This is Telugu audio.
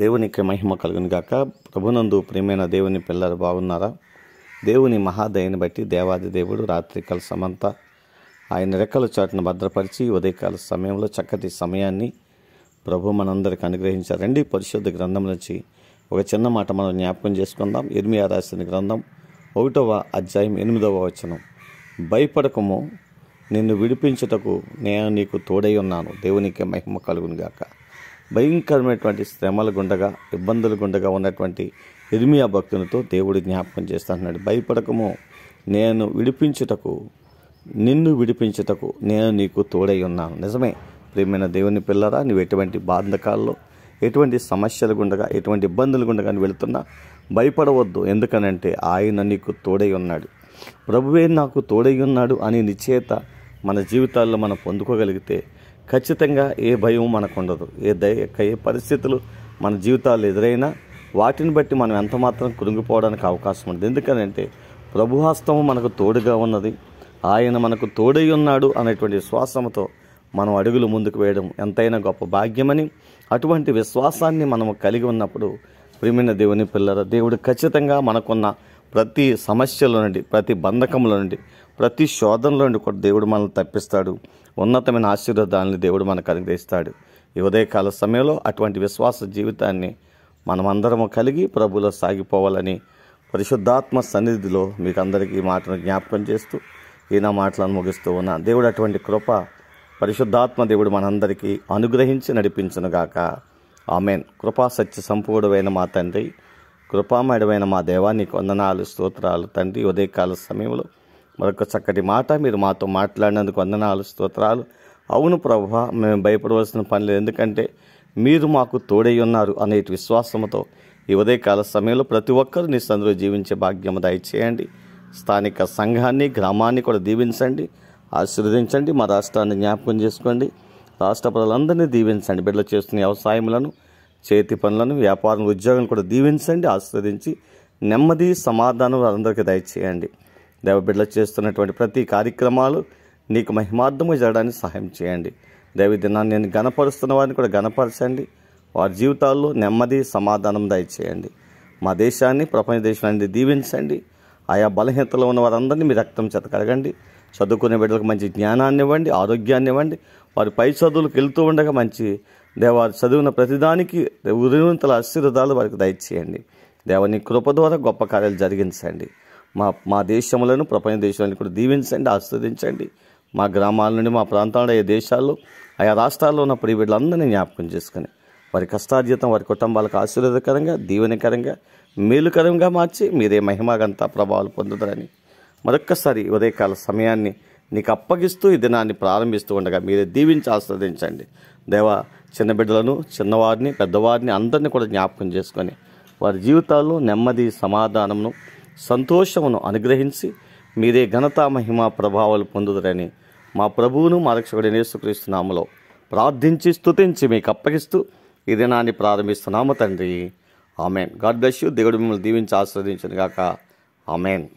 దేవునికి మహిమ కలుగుని గాక ప్రభునందు ప్రియమైన దేవుని పిల్లలు బాగున్నారా దేవుని మహాదయని బట్టి దేవాది దేవుడు రాత్రికాల సమంత ఆయన రెక్కల చాటును భద్రపరిచి ఉదయకాల సమయంలో చక్కటి సమయాన్ని ప్రభు మనందరికి రండి పరిశుద్ధ గ్రంథం నుంచి ఒక చిన్న మాట మనం జ్ఞాపకం చేసుకుందాం ఇర్మియా రాసిన గ్రంథం ఒకటవ అధ్యాయం ఎనిమిదవ వచనం భయపడకము నిన్ను విడిపించుటకు నేను నీకు తోడై ఉన్నాను దేవునికి మహిమ కలుగునిగాక గాక భయంకరమైనటువంటి శ్రమలు గుండగా ఇబ్బందులు గుండగా ఉన్నటువంటి ఇర్మియా భక్తులతో దేవుడు జ్ఞాపకం చేస్తున్నాడు భయపడకము నేను విడిపించుటకు నిన్ను విడిపించుటకు నేను నీకు తోడై ఉన్నాను నిజమే ప్రియమైన దేవుని పిల్లరా నువ్వు ఎటువంటి బాధకాల్లో ఎటువంటి సమస్యలు గుండగా ఎటువంటి ఇబ్బందులు గుండగా వెళుతున్నా భయపడవద్దు ఎందుకనంటే ఆయన నీకు తోడై ఉన్నాడు ప్రభువే నాకు తోడై ఉన్నాడు అనే నిశ్చయత మన జీవితాల్లో మనం పొందుకోగలిగితే ఖచ్చితంగా ఏ భయం మనకు ఉండదు ఏ దయ ఏ పరిస్థితులు మన జీవితాలు ఎదురైనా వాటిని బట్టి మనం ఎంత మాత్రం కురుంగిపోవడానికి అవకాశం ఉంది ఎందుకంటే ప్రభుహాస్తం మనకు తోడుగా ఉన్నది ఆయన మనకు తోడై ఉన్నాడు అనేటువంటి విశ్వాసంతో మనం అడుగులు ముందుకు వేయడం ఎంతైనా గొప్ప భాగ్యమని అటువంటి విశ్వాసాన్ని మనము కలిగి ఉన్నప్పుడు ప్రియమైన దేవుని పిల్లల దేవుడు ఖచ్చితంగా మనకున్న ప్రతి సమస్యలో నుండి ప్రతి బంధకంలో నుండి ప్రతి శోధనలో నుండి కూడా దేవుడు మనల్ని తప్పిస్తాడు ఉన్నతమైన ఆశీర్వాదాలని దేవుడు మనకు అనుగ్రహిస్తాడు ఈ ఉదయకాల సమయంలో అటువంటి విశ్వాస జీవితాన్ని మనమందరము కలిగి ప్రభులో సాగిపోవాలని పరిశుద్ధాత్మ సన్నిధిలో మీకు అందరికీ ఈ మాటను జ్ఞాపకం చేస్తూ ఈయన మాటలను ముగిస్తూ ఉన్నా దేవుడు అటువంటి కృప పరిశుద్ధాత్మ దేవుడు మనందరికీ అనుగ్రహించి నడిపించను గాక ఆమెన్ కృపా సత్య సంపూర్ణమైన మా తండ్రి కృపామయమైన మా దేవానికి వందనాలు స్తోత్రాలు తండ్రి ఉదయకాల సమయంలో మరొక చక్కటి మాట మీరు మాతో మాట్లాడినందుకు వందనాలు స్తోత్రాలు అవును ప్రభా మేము భయపడవలసిన పని లేదు ఎందుకంటే మీరు మాకు తోడై ఉన్నారు అనేటి విశ్వాసంతో ఈ ఉదయకాల సమయంలో ప్రతి ఒక్కరూ నీ సందులో జీవించే భాగ్యం దయచేయండి స్థానిక సంఘాన్ని గ్రామాన్ని కూడా దీవించండి ఆశీర్వదించండి మా రాష్ట్రాన్ని జ్ఞాపకం చేసుకోండి రాష్ట్ర ప్రజలందరినీ దీవించండి బిడ్డలు చేస్తున్న వ్యవసాయములను చేతి పనులను వ్యాపారం ఉద్యోగాలను కూడా దీవించండి ఆస్వాదించి నెమ్మది సమాధానం అందరికీ దయచేయండి బిడ్డలు చేస్తున్నటువంటి ప్రతి కార్యక్రమాలు నీకు మహిమార్థము జరగడానికి సహాయం చేయండి దేవి దినాన్ని నేను గణపరుస్తున్న వారిని కూడా గణపరచండి వారి జీవితాల్లో నెమ్మది సమాధానం దయచేయండి మా దేశాన్ని ప్రపంచ దేశాన్ని దీవించండి ఆయా బలహీనతలు ఉన్న వారందరినీ మీ రక్తం చేత కడగండి చదువుకునే బిడ్డలకు మంచి జ్ఞానాన్ని ఇవ్వండి ఆరోగ్యాన్ని ఇవ్వండి వారి పై చదువులకు వెళ్తూ ఉండగా మంచి దేవ చదివిన ప్రతిదానికి ఉదయంతల ఆశీర్వాదాలు వారికి దయచేయండి దేవ కృప ద్వారా గొప్ప కార్యాలు జరిగించండి మా మా దేశములను ప్రపంచ దేశాలను కూడా దీవించండి ఆస్వాదించండి మా గ్రామాల నుండి మా ప్రాంతాల ఏ దేశాల్లో ఆయా రాష్ట్రాల్లో ఉన్న వీళ్ళందరినీ జ్ఞాపకం చేసుకుని వారి కష్టార్జితం వారి కుటుంబాలకు ఆశీర్వాదకరంగా దీవెనకరంగా మేలుకరంగా మార్చి మీరే మహిమాగంతా ప్రభావాలు పొందుతారని మరొక్కసారి ఉదయకాల సమయాన్ని నీకు అప్పగిస్తూ ఈ దినాన్ని ప్రారంభిస్తూ ఉండగా మీరే దీవించి ఆస్వాదించండి దేవా చిన్న బిడ్డలను చిన్నవారిని పెద్దవారిని అందరినీ కూడా జ్ఞాపకం చేసుకొని వారి జీవితాల్లో నెమ్మది సమాధానమును సంతోషమును అనుగ్రహించి మీరే ఘనత మహిమ ప్రభావాలు పొందుదరని మా ప్రభువును మా రక్షకుడి నేసుకరిస్తున్నాములో ప్రార్థించి స్థుతించి మీకు అప్పగిస్తూ ఈ దినాన్ని ప్రారంభిస్తున్నాము తండ్రి ఆమెన్ గాడ్ బ్లెస్ యూ దేవుడు మిమ్మల్ని దీవించి ఆస్వాదించను గాక ఆమెన్